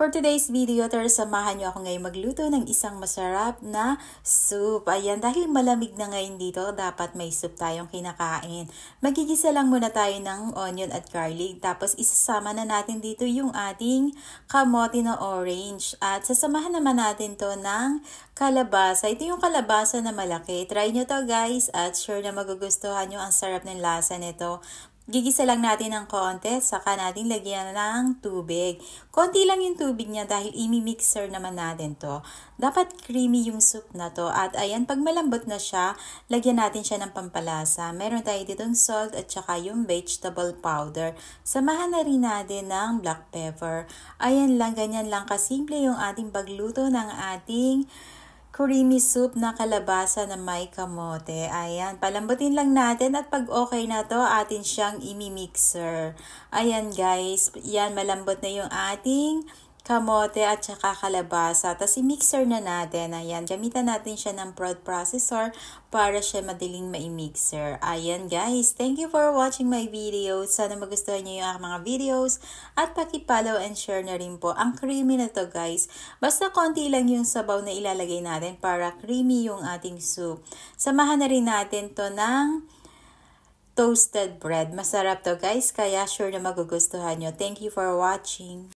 For today's video, tara samahan niyo ako ngayon magluto ng isang masarap na soup. Ayan, dahil malamig na ngayon dito, dapat may soup tayong kinakain. Magigisa lang muna tayo ng onion at garlic. Tapos isasama na natin dito yung ating kamote na orange. At sasamahan naman natin to ng kalabasa. Ito yung kalabasa na malaki. Try nyo to guys at sure na magugustuhan nyo ang sarap ng lasa nito. Gigisa lang natin ng konti, saka natin lagyan ng tubig. Konti lang yung tubig niya dahil imi-mixer naman natin to. Dapat creamy yung soup na to. At ayan, pag malambot na siya, lagyan natin siya ng pampalasa. Meron tayo ditong salt at saka yung vegetable powder. Samahan na rin natin ng black pepper. Ayan lang, ganyan lang kasimple yung ating pagluto ng ating creamy soup na kalabasa na may kamote. Ayan, palambutin lang natin at pag okay na to, atin siyang imi-mixer. Ayan guys, yan malambot na yung ating kamote at saka kalabasa. Tapos i-mixer na natin. Ayan, gamitan natin siya ng prod processor para siya madaling ma-mixer. Ayan guys, thank you for watching my video. Sana magustuhan niyo yung mga videos. At paki-follow and share na rin po. Ang creamy na to guys. Basta konti lang yung sabaw na ilalagay natin para creamy yung ating soup. Samahan na rin natin to ng toasted bread. Masarap to guys, kaya sure na magugustuhan nyo. Thank you for watching.